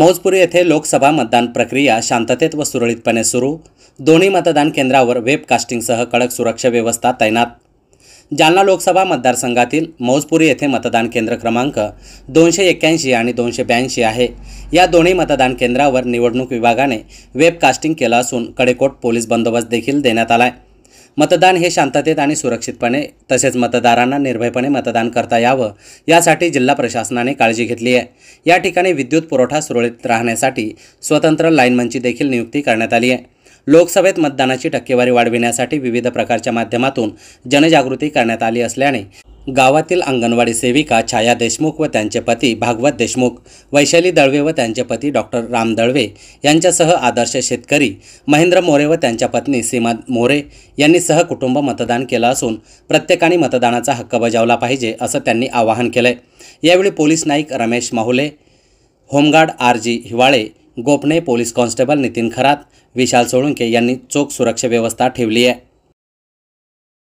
मौजपुरी येथे लोकसभा मतदान प्रक्रिया शांततेत व सुरळीतपणे सुरू दोन्ही मतदान केंद्रावर वेबकास्टिंगसह कडक सुरक्षा व्यवस्था तैनात जालना लोकसभा मतदारसंघातील मौजपुरी येथे मतदान केंद्र क्रमांक दोनशे एक्क्याऐंशी आणि दोनशे ब्याऐंशी आहे या दोन्ही मतदान केंद्रावर निवडणूक विभागाने वेबकास्टिंग केलं असून कडेकोट पोलीस बंदोबस्त देखील देण्यात आला आहे मतदान हे शांततेत आणि सुरक्षितपणे तसेच मतदारांना निर्भयपणे मतदान करता यावं यासाठी जिल्हा प्रशासनाने काळजी घेतली आहे या ठिकाणी विद्युत पुरवठा सुरळीत राहण्यासाठी स्वतंत्र लाईनमनची देखील नियुक्ती करण्यात आली आहे लोकसभेत मतदानाची टक्केवारी वाढविण्यासाठी विविध प्रकारच्या माध्यमातून जनजागृती करण्यात आली असल्याने गावातील अंगणवाडी सेविका छाया देशमुख व त्यांचे पती भागवत देशमुख वैशाली दळवे व त्यांचे पती डॉक्टर राम दळवे यांच्यासह आदर्श शेतकरी महेंद्र मोरे व त्यांच्या पत्नी सीमा मोरे यांनी सहकुटुंब मतदान केलं असून प्रत्येकाने मतदानाचा हक्क बजावला पाहिजे असं त्यांनी आवाहन केलं यावेळी police Naik Ramesh Mahule home guard R G Hiwale Gopane police constable Nitin Kharat Vishal Solunke यांनी चोख सुरक्षा व्यवस्था ठेवली आहे